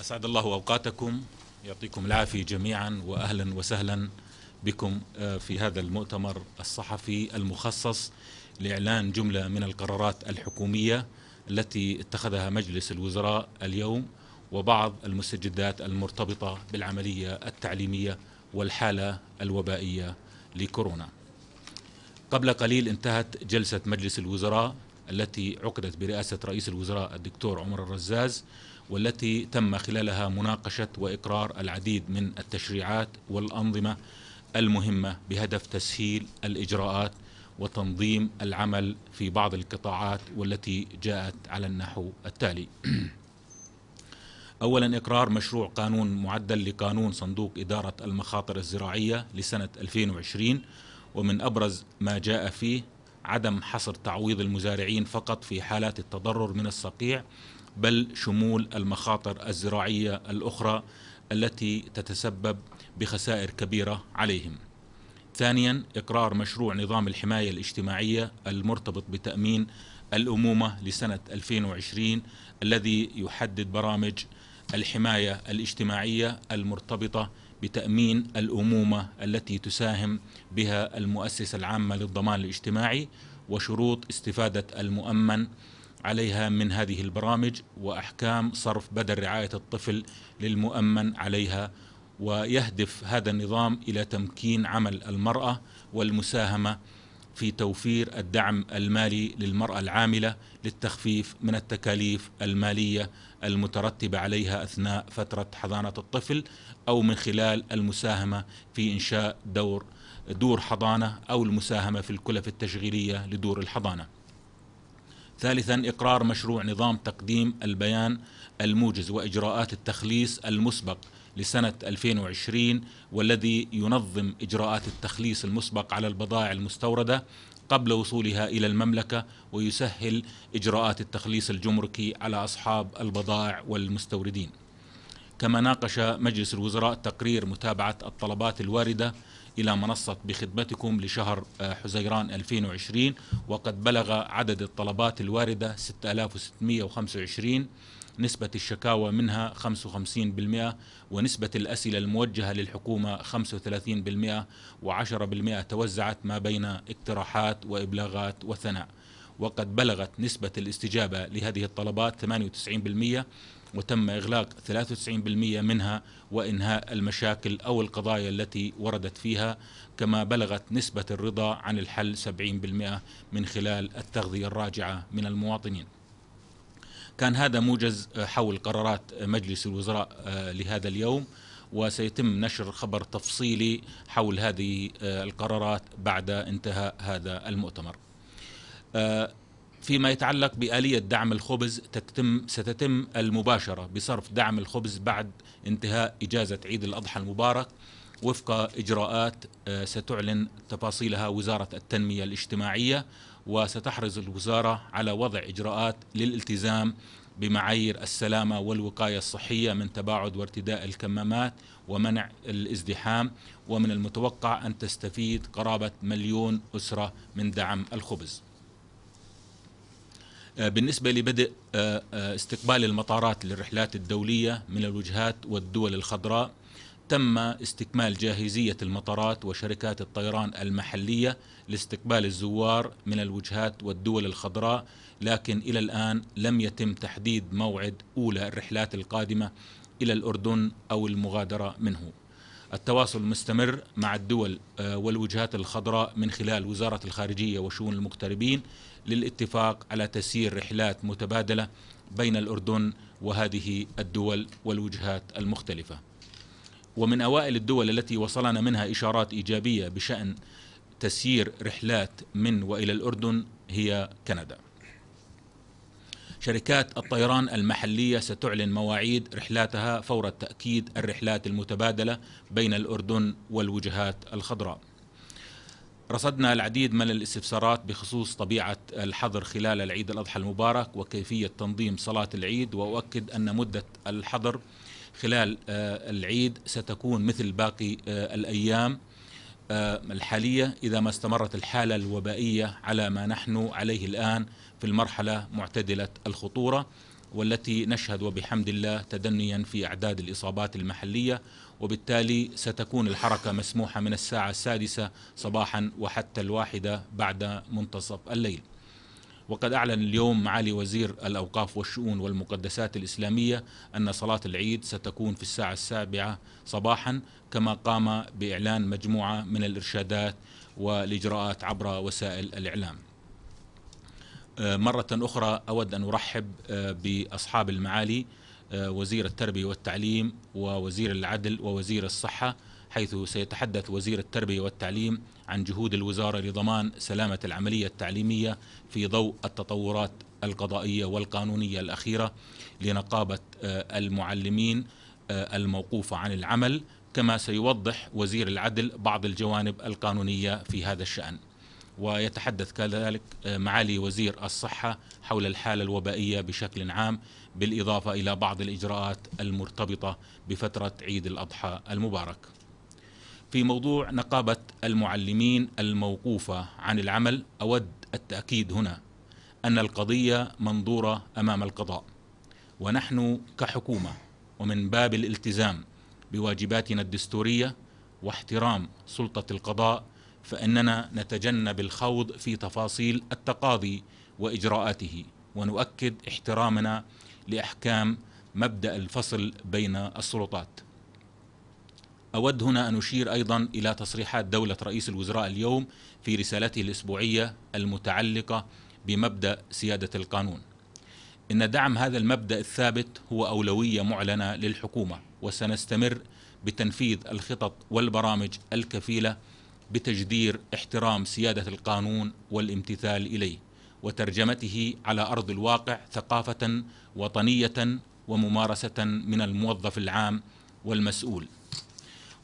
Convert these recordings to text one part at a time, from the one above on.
أسعد الله أوقاتكم يعطيكم العافية جميعا وأهلا وسهلا بكم آه، في هذا المؤتمر الصحفي المخصص لإعلان جملة من القرارات الحكومية التي اتخذها مجلس الوزراء اليوم وبعض المستجدات المرتبطة بالعملية التعليمية والحالة الوبائية لكورونا قبل قليل انتهت جلسة مجلس الوزراء التي عقدت برئاسة رئيس الوزراء الدكتور عمر الرزاز والتي تم خلالها مناقشة وإقرار العديد من التشريعات والأنظمة المهمة بهدف تسهيل الإجراءات وتنظيم العمل في بعض القطاعات والتي جاءت على النحو التالي أولا إقرار مشروع قانون معدل لقانون صندوق إدارة المخاطر الزراعية لسنة 2020 ومن أبرز ما جاء فيه عدم حصر تعويض المزارعين فقط في حالات التضرر من الصقيع بل شمول المخاطر الزراعية الأخرى التي تتسبب بخسائر كبيرة عليهم. ثانيا إقرار مشروع نظام الحماية الاجتماعية المرتبط بتأمين الأمومة لسنة 2020 الذي يحدد برامج الحماية الاجتماعية المرتبطة بتأمين الأمومة التي تساهم بها المؤسسة العامة للضمان الاجتماعي وشروط استفادة المؤمن عليها من هذه البرامج وأحكام صرف بدل رعاية الطفل للمؤمن عليها ويهدف هذا النظام إلى تمكين عمل المرأة والمساهمة في توفير الدعم المالي للمرأة العاملة للتخفيف من التكاليف المالية المترتبة عليها أثناء فترة حضانة الطفل أو من خلال المساهمة في إنشاء دور دور حضانة أو المساهمة في الكلف التشغيلية لدور الحضانة ثالثا إقرار مشروع نظام تقديم البيان الموجز وإجراءات التخليص المسبق لسنة 2020 والذي ينظم إجراءات التخليص المسبق على البضائع المستوردة قبل وصولها إلى المملكة ويسهل إجراءات التخليص الجمركي على أصحاب البضائع والمستوردين كما ناقش مجلس الوزراء تقرير متابعة الطلبات الواردة إلى منصة بخدمتكم لشهر آه، حزيران 2020 وقد بلغ عدد الطلبات الواردة 6625 نسبة الشكاوى منها 55% ونسبة الأسئلة الموجهة للحكومة 35% و10% توزعت ما بين اقتراحات وإبلاغات وثناء وقد بلغت نسبة الاستجابة لهذه الطلبات 98% وتم إغلاق 93% منها وإنهاء المشاكل أو القضايا التي وردت فيها كما بلغت نسبة الرضا عن الحل 70% من خلال التغذية الراجعة من المواطنين كان هذا موجز حول قرارات مجلس الوزراء آه، لهذا اليوم وسيتم نشر خبر تفصيلي حول هذه آه، القرارات بعد انتهاء هذا المؤتمر فيما يتعلق بآلية دعم الخبز تتم ستتم المباشرة بصرف دعم الخبز بعد انتهاء إجازة عيد الأضحى المبارك وفق إجراءات آه، ستعلن تفاصيلها وزارة التنمية الاجتماعية وستحرص الوزارة على وضع إجراءات للالتزام بمعايير السلامة والوقاية الصحية من تباعد وارتداء الكمامات ومنع الازدحام ومن المتوقع أن تستفيد قرابة مليون أسرة من دعم الخبز آه، بالنسبة لبدء آه، آه، استقبال المطارات للرحلات الدولية من الوجهات والدول الخضراء تم استكمال جاهزية المطارات وشركات الطيران المحلية لاستقبال الزوار من الوجهات والدول الخضراء لكن إلى الآن لم يتم تحديد موعد أولى الرحلات القادمة إلى الأردن أو المغادرة منه التواصل المستمر مع الدول آه، والوجهات الخضراء من خلال وزارة الخارجية وشؤون المغتربين للاتفاق على تسيير رحلات متبادلة بين الأردن وهذه الدول والوجهات المختلفة ومن أوائل الدول التي وصلنا منها إشارات إيجابية بشأن تسيير رحلات من وإلى الأردن هي كندا شركات الطيران المحلية ستعلن مواعيد رحلاتها فور التأكيد الرحلات المتبادلة بين الأردن والوجهات الخضراء. رصدنا العديد من الاستفسارات بخصوص طبيعة الحظر خلال العيد الأضحى المبارك وكيفية تنظيم صلاة العيد وأؤكد أن مدة الحظر خلال آه، العيد ستكون مثل باقي آه، الأيام آه، الحالية إذا ما استمرت الحالة الوبائية على ما نحن عليه الآن في المرحلة معتدلة الخطورة والتي نشهد وبحمد الله تدنيا في أعداد الإصابات المحلية وبالتالي ستكون الحركة مسموحة من الساعة السادسة صباحا وحتى الواحدة بعد منتصف الليل وقد أعلن اليوم معالي وزير الأوقاف والشؤون والمقدسات الإسلامية أن صلاة العيد ستكون في الساعة السابعة صباحا كما قام بإعلان مجموعة من الإرشادات والإجراءات عبر وسائل الإعلام آه، مرة أخرى أود أن أرحب آه، بأصحاب المعالي آه، وزير التربية والتعليم ووزير العدل ووزير الصحة حيث سيتحدث وزير التربية والتعليم عن جهود الوزارة لضمان سلامة العملية التعليمية في ضوء التطورات القضائية والقانونية الأخيرة لنقابة آه، المعلمين آه، الموقوفة عن العمل كما سيوضح وزير العدل بعض الجوانب القانونية في هذا الشأن ويتحدث كذلك آه، معالي وزير الصحة حول الحالة الوبائية بشكل عام بالإضافة إلى بعض الإجراءات المرتبطة بفترة عيد الأضحى المبارك في موضوع نقابة المعلمين الموقوفة عن العمل أود التأكيد هنا أن القضية منظورة أمام القضاء ونحن كحكومة ومن باب الالتزام بواجباتنا الدستورية واحترام سلطة القضاء فإننا نتجنب الخوض في تفاصيل التقاضي وإجراءاته ونؤكد احترامنا لأحكام مبدأ الفصل بين السلطات أود هنا أن أشير أيضا إلى تصريحات دولة رئيس الوزراء اليوم في رسالته الأسبوعية المتعلقة بمبدأ سيادة القانون إن دعم هذا المبدأ الثابت هو أولوية معلنة للحكومة وسنستمر بتنفيذ الخطط والبرامج الكفيلة بتجدير احترام سيادة القانون والامتثال إليه وترجمته على أرض الواقع ثقافة وطنية وممارسة من الموظف العام والمسؤول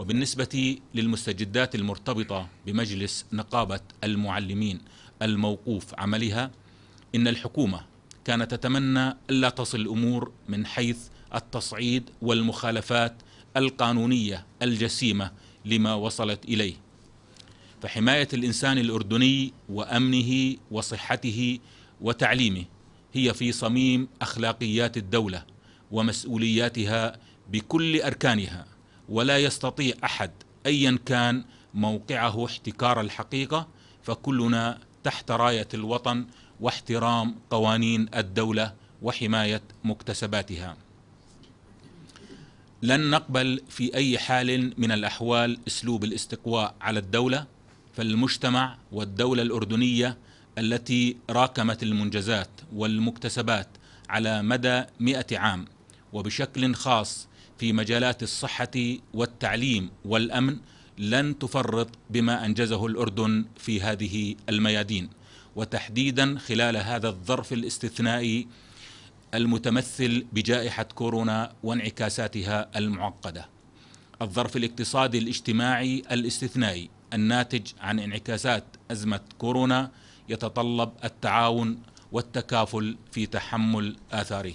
وبالنسبة للمستجدات المرتبطة بمجلس نقابة المعلمين الموقوف عملها إن الحكومة كانت تتمنى ألا تصل الأمور من حيث التصعيد والمخالفات القانونية الجسيمة لما وصلت إليه فحماية الإنسان الأردني وأمنه وصحته وتعليمه هي في صميم أخلاقيات الدولة ومسؤولياتها بكل أركانها ولا يستطيع احد ايا كان موقعه احتكار الحقيقه فكلنا تحت رايه الوطن واحترام قوانين الدوله وحمايه مكتسباتها لن نقبل في اي حال من الاحوال اسلوب الاستقواء على الدوله فالمجتمع والدوله الاردنيه التي راكمت المنجزات والمكتسبات على مدى مئة عام وبشكل خاص في مجالات الصحة والتعليم والأمن لن تفرط بما أنجزه الأردن في هذه الميادين وتحديدا خلال هذا الظرف الاستثنائي المتمثل بجائحة كورونا وانعكاساتها المعقدة الظرف الاقتصادي الاجتماعي الاستثنائي الناتج عن انعكاسات أزمة كورونا يتطلب التعاون والتكافل في تحمل آثاره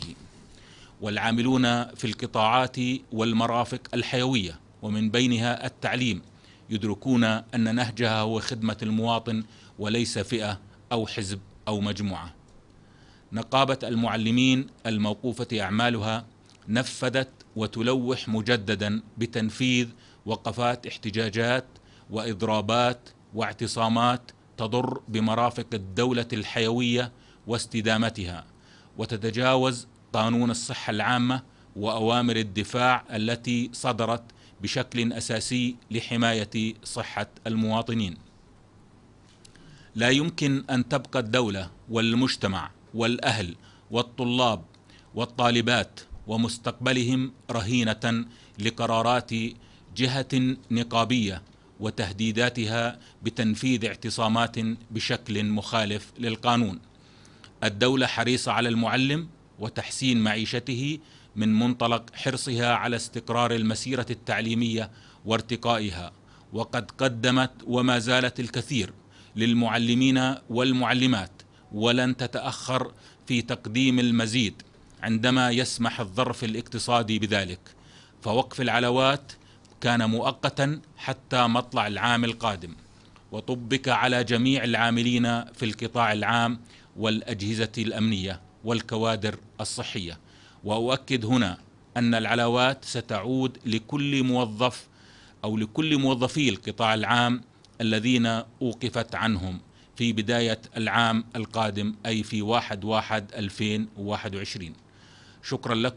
والعاملون في القطاعات والمرافق الحيويه ومن بينها التعليم يدركون ان نهجها هو خدمه المواطن وليس فئه او حزب او مجموعه. نقابه المعلمين الموقوفه اعمالها نفذت وتلوح مجددا بتنفيذ وقفات احتجاجات واضرابات واعتصامات تضر بمرافق الدوله الحيويه واستدامتها وتتجاوز قانون الصحة العامة وأوامر الدفاع التي صدرت بشكل أساسي لحماية صحة المواطنين لا يمكن أن تبقى الدولة والمجتمع والأهل والطلاب والطالبات ومستقبلهم رهينة لقرارات جهة نقابية وتهديداتها بتنفيذ اعتصامات بشكل مخالف للقانون. الدولة حريصة على المعلم وتحسين معيشته من منطلق حرصها على استقرار المسيره التعليميه وارتقائها وقد قدمت وما زالت الكثير للمعلمين والمعلمات ولن تتاخر في تقديم المزيد عندما يسمح الظرف الاقتصادي بذلك فوقف العلوات كان مؤقتا حتى مطلع العام القادم وطبق على جميع العاملين في القطاع العام والاجهزه الامنيه والكوادر الصحيه واؤكد هنا ان العلاوات ستعود لكل موظف او لكل موظفي القطاع العام الذين اوقفت عنهم في بدايه العام القادم اي في 1/1/2021 شكرا لكم